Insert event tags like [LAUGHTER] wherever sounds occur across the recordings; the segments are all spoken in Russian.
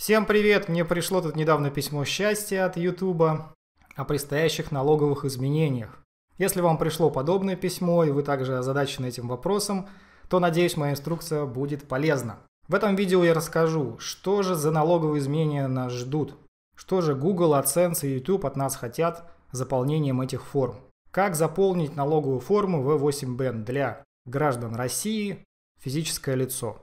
Всем привет! Мне пришло тут недавно письмо счастья от Ютуба о предстоящих налоговых изменениях. Если вам пришло подобное письмо и вы также озадачены этим вопросом, то, надеюсь, моя инструкция будет полезна. В этом видео я расскажу, что же за налоговые изменения нас ждут, что же Google, AdSense и YouTube от нас хотят заполнением этих форм, как заполнить налоговую форму V8BN для граждан России, физическое лицо.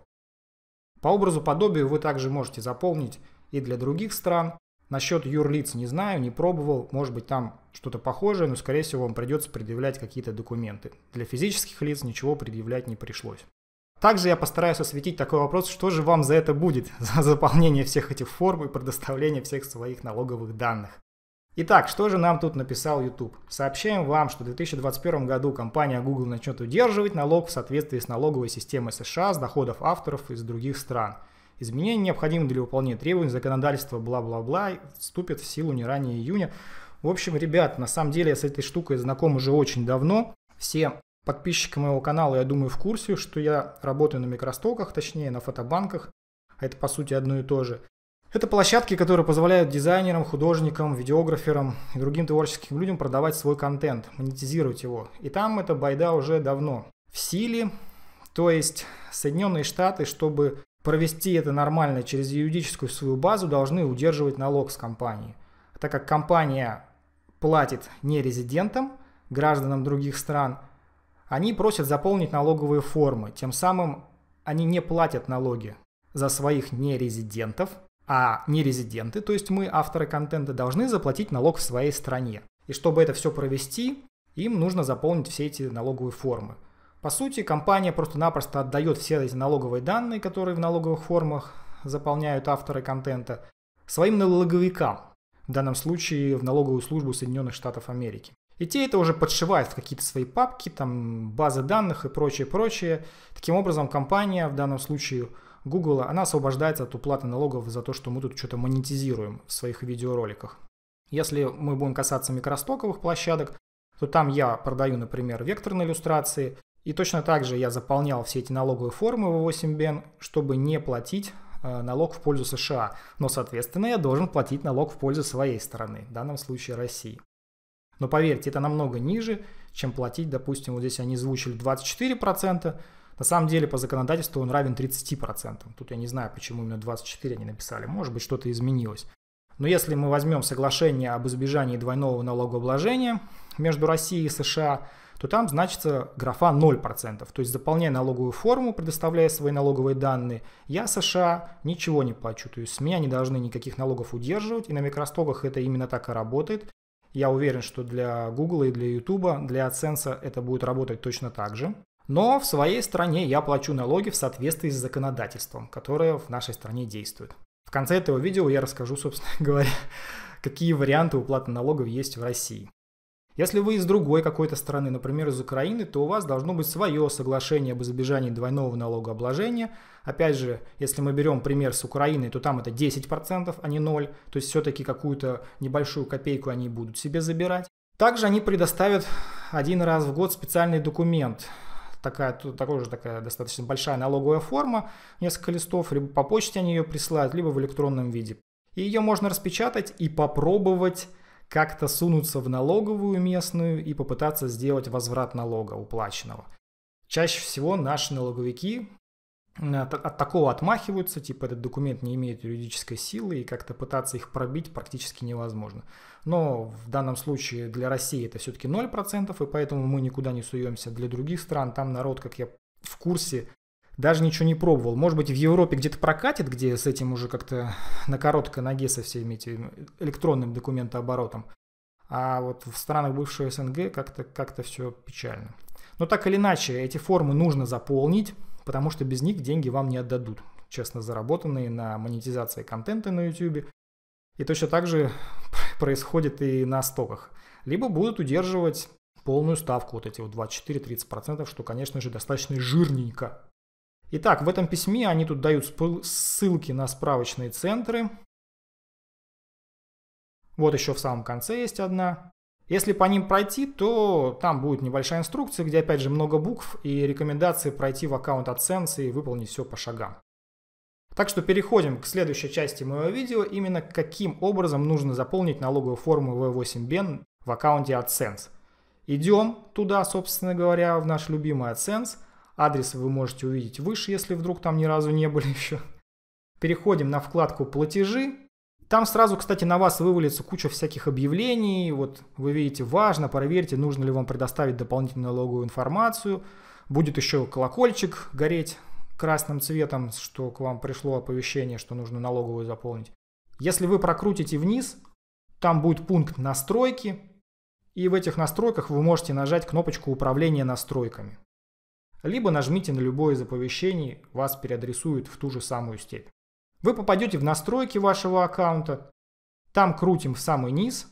По образу подобию вы также можете заполнить и для других стран. Насчет юрлиц не знаю, не пробовал, может быть там что-то похожее, но скорее всего вам придется предъявлять какие-то документы. Для физических лиц ничего предъявлять не пришлось. Также я постараюсь осветить такой вопрос, что же вам за это будет, [LAUGHS] за заполнение всех этих форм и предоставление всех своих налоговых данных. Итак, что же нам тут написал YouTube? Сообщаем вам, что в 2021 году компания Google начнет удерживать налог в соответствии с налоговой системой США с доходов авторов из других стран. Изменения необходимы для выполнения требований законодательства бла-бла-бла вступят в силу не ранее июня. В общем, ребят, на самом деле я с этой штукой знаком уже очень давно. Все подписчики моего канала, я думаю, в курсе, что я работаю на микростоках, точнее на фотобанках. А это по сути одно и то же. Это площадки, которые позволяют дизайнерам, художникам, видеограферам и другим творческим людям продавать свой контент, монетизировать его. И там эта байда уже давно в силе. То есть Соединенные Штаты, чтобы провести это нормально через юридическую свою базу, должны удерживать налог с компании. Так как компания платит не резидентам, гражданам других стран, они просят заполнить налоговые формы. Тем самым они не платят налоги за своих нерезидентов – а не резиденты, то есть мы, авторы контента, должны заплатить налог в своей стране. И чтобы это все провести, им нужно заполнить все эти налоговые формы. По сути, компания просто-напросто отдает все эти налоговые данные, которые в налоговых формах заполняют авторы контента, своим налоговикам, в данном случае в налоговую службу Соединенных Штатов Америки. И те это уже подшивают в какие-то свои папки, там базы данных и прочее, прочее. Таким образом, компания, в данном случае Google, она освобождается от уплаты налогов за то, что мы тут что-то монетизируем в своих видеороликах. Если мы будем касаться микростоковых площадок, то там я продаю, например, векторные иллюстрации, и точно так же я заполнял все эти налоговые формы в 8BN, чтобы не платить э, налог в пользу США, но, соответственно, я должен платить налог в пользу своей страны, в данном случае России. Но поверьте, это намного ниже, чем платить, допустим, вот здесь они звучили 24%, на самом деле по законодательству он равен 30%. Тут я не знаю, почему именно 24 они написали. Может быть, что-то изменилось. Но если мы возьмем соглашение об избежании двойного налогообложения между Россией и США, то там значится графа 0%. То есть заполняя налоговую форму, предоставляя свои налоговые данные, я США ничего не плачу. То есть с меня не должны никаких налогов удерживать. И на микростоках это именно так и работает. Я уверен, что для Google и для YouTube, для AdSense это будет работать точно так же. Но в своей стране я плачу налоги в соответствии с законодательством, которое в нашей стране действует. В конце этого видео я расскажу, собственно [LAUGHS] говоря, какие варианты уплаты налогов есть в России. Если вы из другой какой-то страны, например, из Украины, то у вас должно быть свое соглашение об избежании двойного налогообложения. Опять же, если мы берем пример с Украины, то там это 10%, а не 0%, то есть все-таки какую-то небольшую копейку они будут себе забирать. Также они предоставят один раз в год специальный документ, такая, такой же такая достаточно большая налоговая форма, несколько листов, либо по почте они ее присылают, либо в электронном виде. И ее можно распечатать и попробовать как-то сунуться в налоговую местную и попытаться сделать возврат налога уплаченного. Чаще всего наши налоговики Э, от, такого отмахиваются, типа этот документ не имеет юридической силы, и как-то пытаться их пробить практически невозможно. Но в данном случае для России это все-таки 0%, и поэтому мы никуда не суемся. Для других стран там народ, как я в курсе, даже ничего не пробовал. Может быть, в Европе где-то прокатит, где с этим уже как-то на короткой ноге со всеми этим электронным документооборотом. А вот в странах бывшего СНГ как-то как все печально. Но так или иначе, эти формы нужно заполнить потому что без них деньги вам не отдадут, честно заработанные на монетизации контента на YouTube. И точно так же [LAUGHS] происходит и на стоках. Либо будут удерживать полную ставку, вот эти вот 24-30%, что, конечно же, достаточно жирненько. Итак, в этом письме они тут дают ссылки на справочные центры. Вот еще в самом конце есть одна. Если по ним пройти, то там будет небольшая инструкция, где опять же много букв и рекомендации пройти в аккаунт AdSense и выполнить все по шагам. Так что переходим к следующей части моего видео, именно каким образом нужно заполнить налоговую форму V8BEN в аккаунте AdSense. Идем туда, собственно говоря, в наш любимый AdSense. Адрес вы можете увидеть выше, если вдруг там ни разу не были [LAUGHS] еще. Переходим на вкладку «Платежи», там сразу, кстати, на вас вывалится куча всяких объявлений. Вот вы видите, важно, проверьте, нужно ли вам предоставить дополнительную налоговую информацию. Будет еще колокольчик гореть красным цветом, что к вам пришло оповещение, что нужно налоговую заполнить. Если вы прокрутите вниз, там будет пункт «Настройки», и в этих настройках вы можете нажать кнопочку «Управление настройками». Либо нажмите на любое из оповещений, вас переадресуют в ту же самую степь. Вы попадете в настройки вашего аккаунта, там крутим в самый низ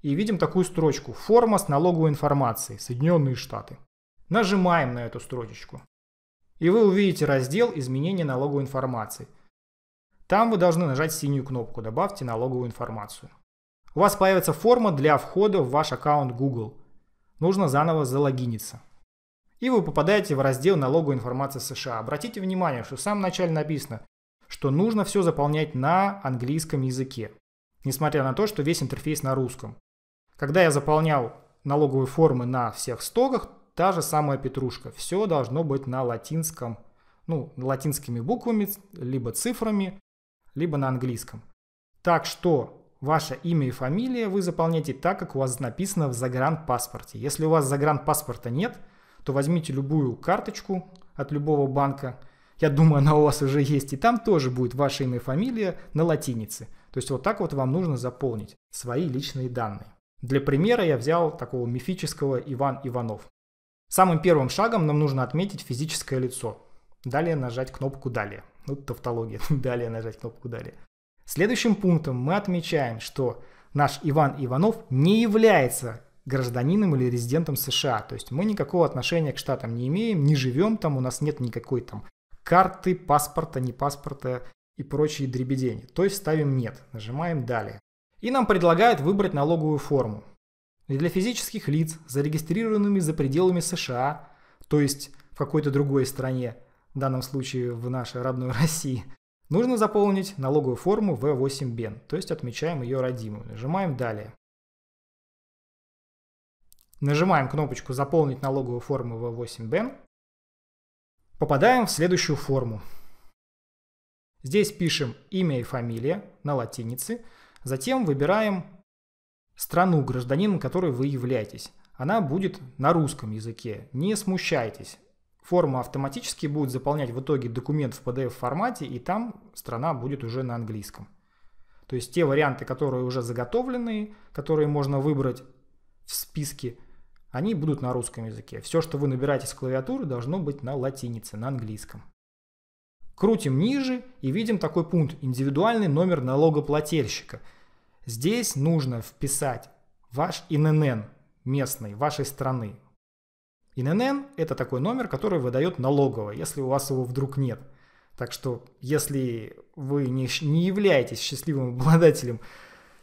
и видим такую строчку «Форма с налоговой информацией. Соединенные Штаты». Нажимаем на эту строчечку. И вы увидите раздел «Изменение налоговой информации». Там вы должны нажать синюю кнопку «Добавьте налоговую информацию». У вас появится форма для входа в ваш аккаунт Google. Нужно заново залогиниться. И вы попадаете в раздел «Налоговая информация США». Обратите внимание, что в самом начале написано что нужно все заполнять на английском языке, несмотря на то, что весь интерфейс на русском. Когда я заполнял налоговые формы на всех стоках, та же самая петрушка. Все должно быть на латинском, ну, латинскими буквами, либо цифрами, либо на английском. Так что ваше имя и фамилия вы заполняете так, как у вас написано в загранпаспорте. Если у вас загранпаспорта нет, то возьмите любую карточку от любого банка – я думаю, она у вас уже есть. И там тоже будет ваше имя и фамилия на латинице. То есть вот так вот вам нужно заполнить свои личные данные. Для примера я взял такого мифического Иван Иванов. Самым первым шагом нам нужно отметить физическое лицо. Далее нажать кнопку «Далее». Ну, тавтология. [LAUGHS] Далее нажать кнопку «Далее». Следующим пунктом мы отмечаем, что наш Иван Иванов не является гражданином или резидентом США. То есть мы никакого отношения к штатам не имеем, не живем там, у нас нет никакой там карты, паспорта, не паспорта и прочие дребедени. То есть ставим «нет», нажимаем «далее». И нам предлагают выбрать налоговую форму. И для физических лиц, зарегистрированными за пределами США, то есть в какой-то другой стране, в данном случае в нашей родной [LAUGHS] России, нужно заполнить налоговую форму В8БЕН, то есть отмечаем ее родимую. Нажимаем «Далее». Нажимаем кнопочку «Заполнить налоговую форму В8БЕН» попадаем в следующую форму. Здесь пишем имя и фамилия на латинице, затем выбираем страну, гражданином которой вы являетесь. Она будет на русском языке, не смущайтесь. Форма автоматически будет заполнять в итоге документ в PDF формате, и там страна будет уже на английском. То есть те варианты, которые уже заготовлены, которые можно выбрать в списке – они будут на русском языке. Все, что вы набираете с клавиатуры, должно быть на латинице, на английском. Крутим ниже и видим такой пункт «Индивидуальный номер налогоплательщика». Здесь нужно вписать ваш ИНН местной, вашей страны. ИНН – это такой номер, который выдает налоговая, если у вас его вдруг нет. Так что, если вы не, не являетесь счастливым обладателем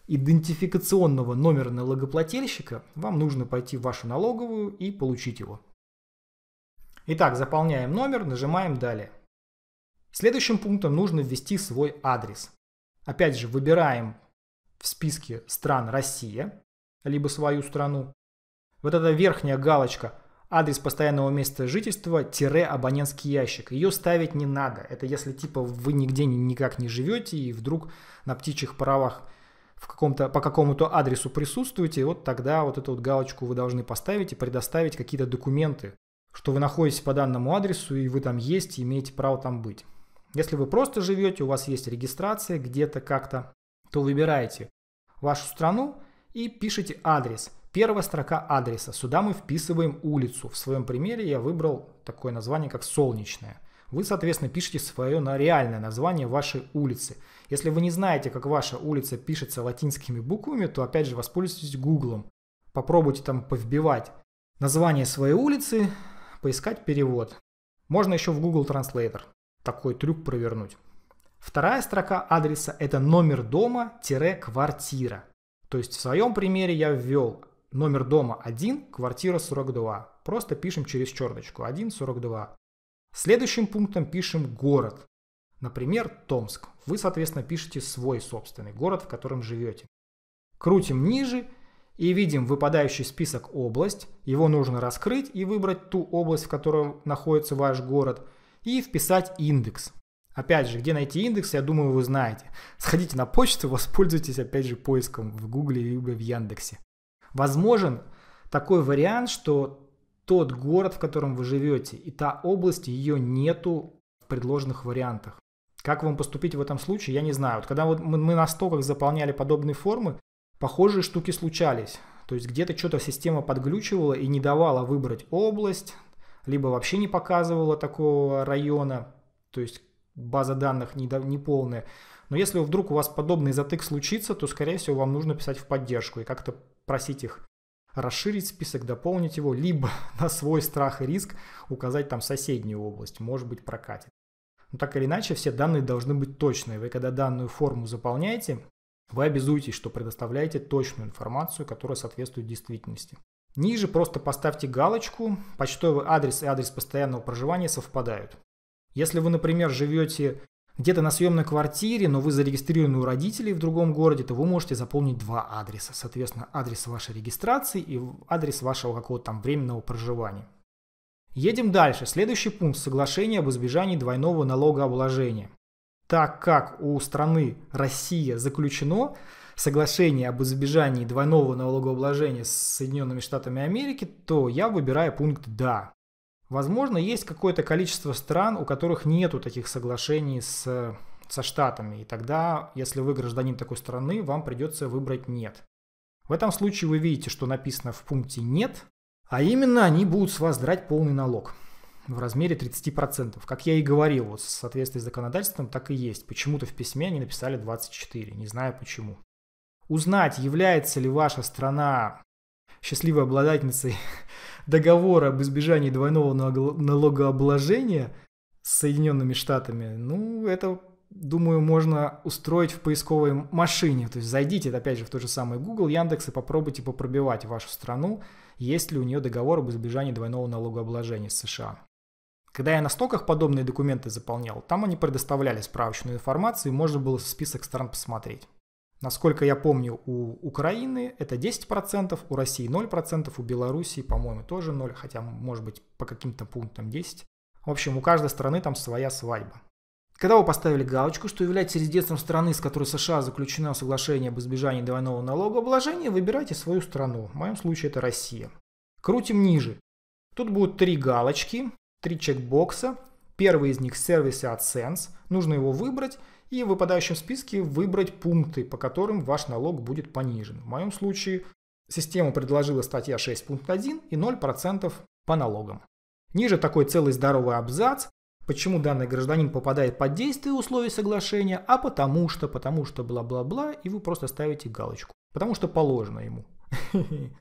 идентификационного номера налогоплательщика, вам нужно пойти в вашу налоговую и получить его. Итак, заполняем номер, нажимаем «Далее». Следующим пунктом нужно ввести свой адрес. Опять же, выбираем в списке стран «Россия», либо свою страну. Вот эта верхняя галочка адрес постоянного места жительства тире абонентский ящик. Ее ставить не надо. Это если типа вы нигде никак не живете и вдруг на птичьих правах в каком-то, по какому-то адресу присутствуете, вот тогда вот эту вот галочку вы должны поставить и предоставить какие-то документы, что вы находитесь по данному адресу и вы там есть и имеете право там быть. Если вы просто живете, у вас есть регистрация где-то как-то, то выбираете вашу страну и пишите адрес. Первая строка адреса. Сюда мы вписываем улицу. В своем примере я выбрал такое название, как «Солнечная». Вы, соответственно, пишете свое на реальное название вашей улицы. Если вы не знаете, как ваша улица пишется латинскими буквами, то опять же воспользуйтесь Гуглом. Попробуйте там повбивать название своей улицы, поискать перевод. Можно еще в Google Translator такой трюк провернуть. Вторая строка адреса – это номер дома-квартира. То есть в своем примере я ввел номер дома 1, квартира 42. Просто пишем через черночку 1, 42. Следующим пунктом пишем город. Например, Томск. Вы, соответственно, пишете свой собственный город, в котором живете. Крутим ниже и видим выпадающий список область. Его нужно раскрыть и выбрать ту область, в которой находится ваш город, и вписать индекс. Опять же, где найти индекс, я думаю, вы знаете. Сходите на почту, воспользуйтесь, опять же, поиском в Гугле либо в Яндексе. Возможен такой вариант, что тот город, в котором вы живете, и та область, ее нету в предложенных вариантах. Как вам поступить в этом случае, я не знаю. Вот когда вот мы на стоках заполняли подобные формы, похожие штуки случались. То есть где-то что-то система подглючивала и не давала выбрать область, либо вообще не показывала такого района, то есть база данных не полная. Но если вдруг у вас подобный затык случится, то, скорее всего, вам нужно писать в поддержку и как-то просить их расширить список, дополнить его, либо [LAUGHS] на свой страх и риск указать там соседнюю область, может быть прокатит. Но ну, так или иначе, все данные должны быть точные. Вы когда данную форму заполняете, вы обязуетесь, что предоставляете точную информацию, которая соответствует действительности. Ниже просто поставьте галочку, почтовый адрес и адрес постоянного проживания совпадают. Если вы, например, живете где-то на съемной квартире, но вы зарегистрированы у родителей в другом городе, то вы можете заполнить два адреса. Соответственно, адрес вашей регистрации и адрес вашего какого-то там временного проживания. Едем дальше. Следующий пункт – соглашение об избежании двойного налогообложения. Так как у страны Россия заключено соглашение об избежании двойного налогообложения с Соединенными Штатами Америки, то я выбираю пункт «Да». Возможно, есть какое-то количество стран, у которых нету таких соглашений с, со штатами, и тогда, если вы гражданин такой страны, вам придется выбрать «нет». В этом случае вы видите, что написано в пункте «нет», а именно они будут с вас драть полный налог в размере 30%. Как я и говорил, вот в соответствии с законодательством так и есть. Почему-то в письме они написали 24, не знаю почему. Узнать, является ли ваша страна счастливой обладательницей Договора об избежании двойного налогообложения с Соединенными Штатами, ну, это, думаю, можно устроить в поисковой машине. То есть зайдите, опять же, в тот же самый Google, Яндекс и попробуйте попробивать вашу страну, есть ли у нее договор об избежании двойного налогообложения с США. Когда я на стоках подобные документы заполнял, там они предоставляли справочную информацию, и можно было список стран посмотреть. Насколько я помню, у Украины это 10%, у России 0%, у Белоруссии, по-моему, тоже 0, хотя, может быть, по каким-то пунктам 10. В общем, у каждой страны там своя свадьба. Когда вы поставили галочку, что является резидентством страны, с которой США заключено соглашение об избежании двойного налогообложения, выбирайте свою страну. В моем случае это Россия. Крутим ниже. Тут будут три галочки, три чекбокса. Первый из них сервисы AdSense. Нужно его выбрать и в выпадающем списке выбрать пункты, по которым ваш налог будет понижен. В моем случае система предложила статья 6.1 и 0% по налогам. Ниже такой целый здоровый абзац, почему данный гражданин попадает под действие условий соглашения, а потому что, потому что бла-бла-бла, и вы просто ставите галочку. Потому что положено ему. [LAUGHS]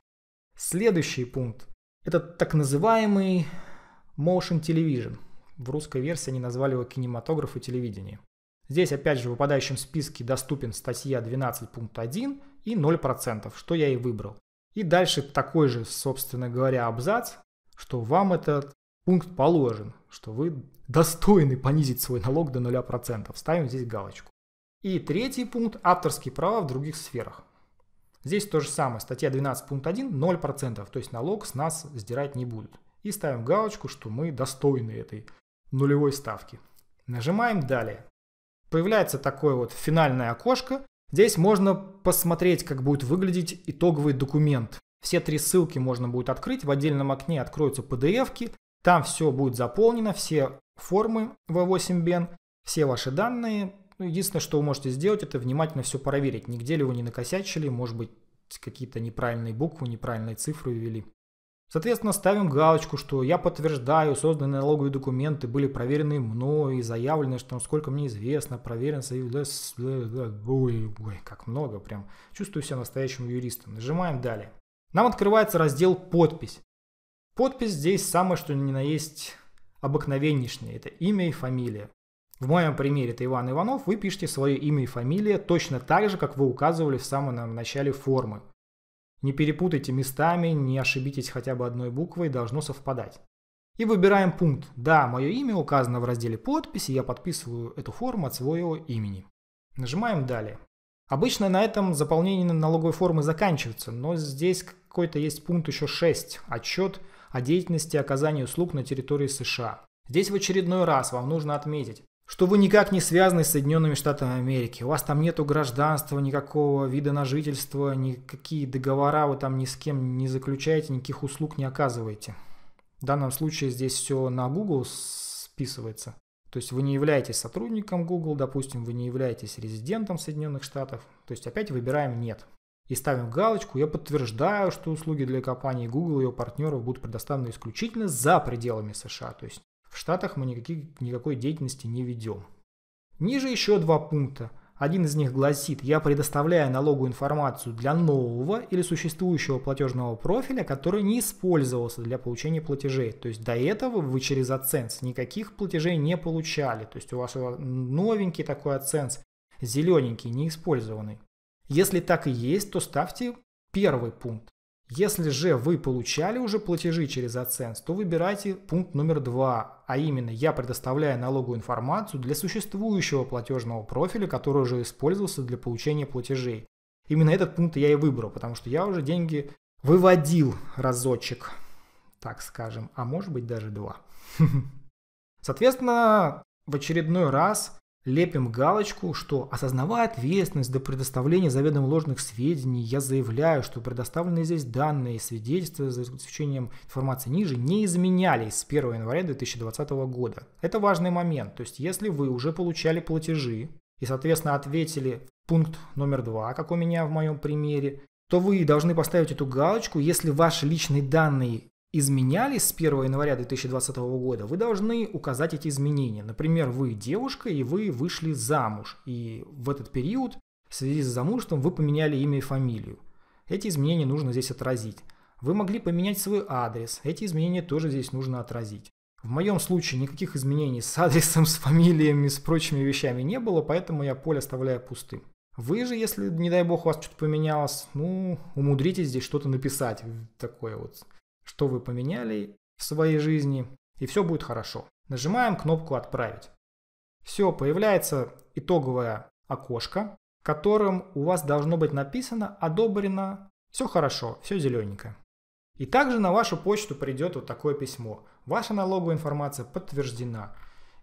Следующий пункт. Это так называемый motion television. В русской версии они назвали его кинематограф и телевидение. Здесь опять же в выпадающем списке доступен статья 12.1 и 0%, что я и выбрал. И дальше такой же, собственно говоря, абзац, что вам этот пункт положен, что вы достойны понизить свой налог до 0%. Ставим здесь галочку. И третий пункт – авторские права в других сферах. Здесь то же самое, статья 12.1 – 0%, то есть налог с нас сдирать не будут. И ставим галочку, что мы достойны этой нулевой ставки. Нажимаем «Далее». Появляется такое вот финальное окошко. Здесь можно посмотреть, как будет выглядеть итоговый документ. Все три ссылки можно будет открыть. В отдельном окне откроются PDF-ки. Там все будет заполнено, все формы V8BEN, все ваши данные. Ну, единственное, что вы можете сделать, это внимательно все проверить. Нигде ли вы не накосячили, может быть, какие-то неправильные буквы, неправильные цифры ввели. Соответственно, ставим галочку, что я подтверждаю, созданные налоговые документы были проверены мной и заявлены, что насколько мне известно, проверен союз... Ой, ой, как много прям. Чувствую себя настоящим юристом. Нажимаем далее. Нам открывается раздел «Подпись». Подпись здесь самое что ни на есть обыкновеннейшее. Это имя и фамилия. В моем примере это Иван Иванов. Вы пишете свое имя и фамилия точно так же, как вы указывали в самом начале формы. Не перепутайте местами, не ошибитесь хотя бы одной буквой, должно совпадать. И выбираем пункт. Да, мое имя указано в разделе подписи, я подписываю эту форму от своего имени. Нажимаем далее. Обычно на этом заполнение налоговой формы заканчивается, но здесь какой-то есть пункт еще 6. Отчет о деятельности оказания услуг на территории США. Здесь в очередной раз вам нужно отметить, что вы никак не связаны с Соединенными Штатами Америки. У вас там нету гражданства, никакого вида на жительство, никакие договора вы там ни с кем не заключаете, никаких услуг не оказываете. В данном случае здесь все на Google списывается. То есть вы не являетесь сотрудником Google, допустим, вы не являетесь резидентом Соединенных Штатов. То есть опять выбираем «нет». И ставим галочку «Я подтверждаю, что услуги для компании Google и ее партнеров будут предоставлены исключительно за пределами США». То есть в Штатах мы никаких, никакой деятельности не ведем. Ниже еще два пункта. Один из них гласит, я предоставляю налогу информацию для нового или существующего платежного профиля, который не использовался для получения платежей. То есть до этого вы через AdSense никаких платежей не получали. То есть у вас новенький такой AdSense, зелененький, неиспользованный. Если так и есть, то ставьте первый пункт. Если же вы получали уже платежи через AdSense, то выбирайте пункт номер два, а именно «Я предоставляю налогу информацию для существующего платежного профиля, который уже использовался для получения платежей». Именно этот пункт я и выбрал, потому что я уже деньги выводил разочек, так скажем, а может быть даже два. [LAUGHS] Соответственно, в очередной раз – Лепим галочку, что осознавая ответственность до предоставления заведомо ложных сведений, я заявляю, что предоставленные здесь данные и свидетельства за исключением информации ниже не изменялись с 1 января 2020 года. Это важный момент, то есть если вы уже получали платежи и, соответственно, ответили пункт номер два, как у меня в моем примере, то вы должны поставить эту галочку, если ваши личные данные изменялись с 1 января 2020 года, вы должны указать эти изменения. Например, вы девушка и вы вышли замуж, и в этот период в связи с замужеством вы поменяли имя и фамилию. Эти изменения нужно здесь отразить. Вы могли поменять свой адрес, эти изменения тоже здесь нужно отразить. В моем случае никаких изменений с адресом, с фамилиями, с прочими вещами не было, поэтому я поле оставляю пустым. Вы же, если, не дай бог, у вас что-то поменялось, ну, умудритесь здесь что-то написать такое вот что вы поменяли в своей жизни, и все будет хорошо. Нажимаем кнопку «Отправить». Все, появляется итоговое окошко, в котором у вас должно быть написано «Одобрено», «Все хорошо», «Все зелененькое». И также на вашу почту придет вот такое письмо. Ваша налоговая информация подтверждена.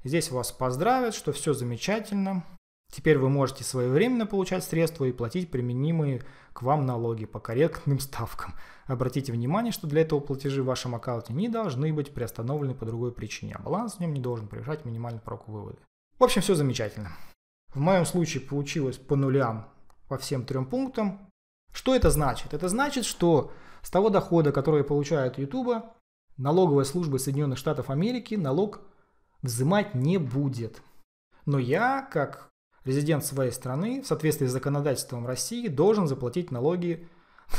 Здесь вас поздравят, что все замечательно, Теперь вы можете своевременно получать средства и платить применимые к вам налоги по корректным ставкам. Обратите внимание, что для этого платежи в вашем аккаунте не должны быть приостановлены по другой причине, а баланс в нем не должен превышать минимальный порог вывода. В общем, все замечательно. В моем случае получилось по нулям по всем трем пунктам. Что это значит? Это значит, что с того дохода, который получают YouTube, налоговая служба Соединенных Штатов Америки налог взимать не будет. Но я, как резидент своей страны в соответствии с законодательством России должен заплатить налоги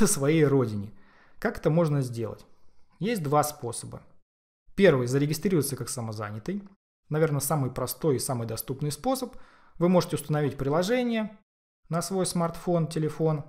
на [LAUGHS] своей родине. Как это можно сделать? Есть два способа. Первый – зарегистрироваться как самозанятый. Наверное, самый простой и самый доступный способ. Вы можете установить приложение на свой смартфон, телефон,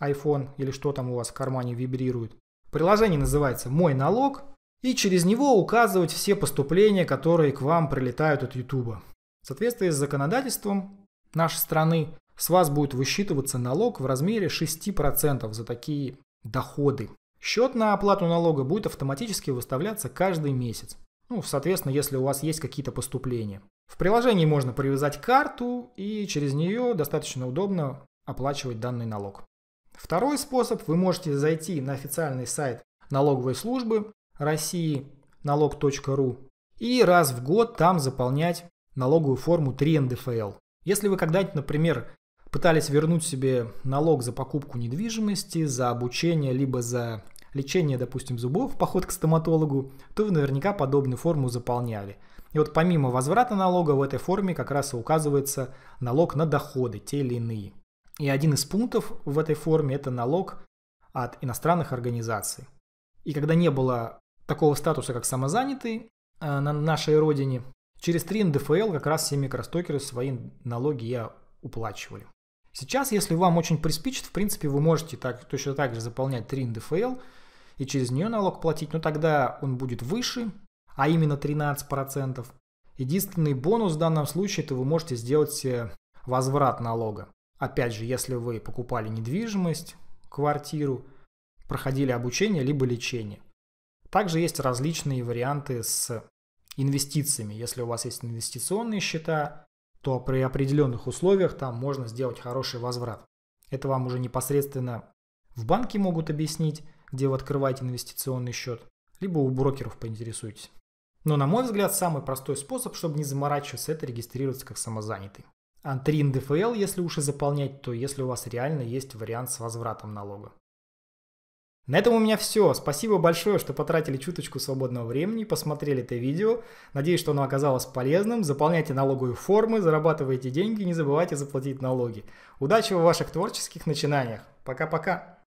iPhone или что там у вас в кармане вибрирует. Приложение называется «Мой налог», и через него указывать все поступления, которые к вам прилетают от YouTube. В соответствии с законодательством нашей страны, с вас будет высчитываться налог в размере 6% за такие доходы. Счет на оплату налога будет автоматически выставляться каждый месяц. Ну, соответственно, если у вас есть какие-то поступления. В приложении можно привязать карту и через нее достаточно удобно оплачивать данный налог. Второй способ, вы можете зайти на официальный сайт налоговой службы России налог.ру и раз в год там заполнять налоговую форму 3 НДФЛ. Если вы когда-нибудь, например, пытались вернуть себе налог за покупку недвижимости, за обучение, либо за лечение, допустим, зубов, поход к стоматологу, то вы наверняка подобную форму заполняли. И вот помимо возврата налога в этой форме как раз и указывается налог на доходы, те или иные. И один из пунктов в этой форме – это налог от иностранных организаций. И когда не было такого статуса, как самозанятый э, на нашей родине, Через 3 НДФЛ как раз все микростокеры свои налоги я уплачивали. Сейчас, если вам очень приспичит, в принципе, вы можете так, точно так же заполнять 3 НДФЛ и через нее налог платить, но тогда он будет выше, а именно 13%. Единственный бонус в данном случае, это вы можете сделать возврат налога. Опять же, если вы покупали недвижимость, квартиру, проходили обучение либо лечение. Также есть различные варианты с инвестициями. Если у вас есть инвестиционные счета, то при определенных условиях там можно сделать хороший возврат. Это вам уже непосредственно в банке могут объяснить, где вы открываете инвестиционный счет, либо у брокеров поинтересуйтесь. Но, на мой взгляд, самый простой способ, чтобы не заморачиваться, это регистрироваться как самозанятый. Антрин ДФЛ, если уж и заполнять, то если у вас реально есть вариант с возвратом налога. На этом у меня все. Спасибо большое, что потратили чуточку свободного времени, посмотрели это видео. Надеюсь, что оно оказалось полезным. Заполняйте налоговые формы, зарабатывайте деньги, не забывайте заплатить налоги. Удачи в ваших творческих начинаниях. Пока-пока.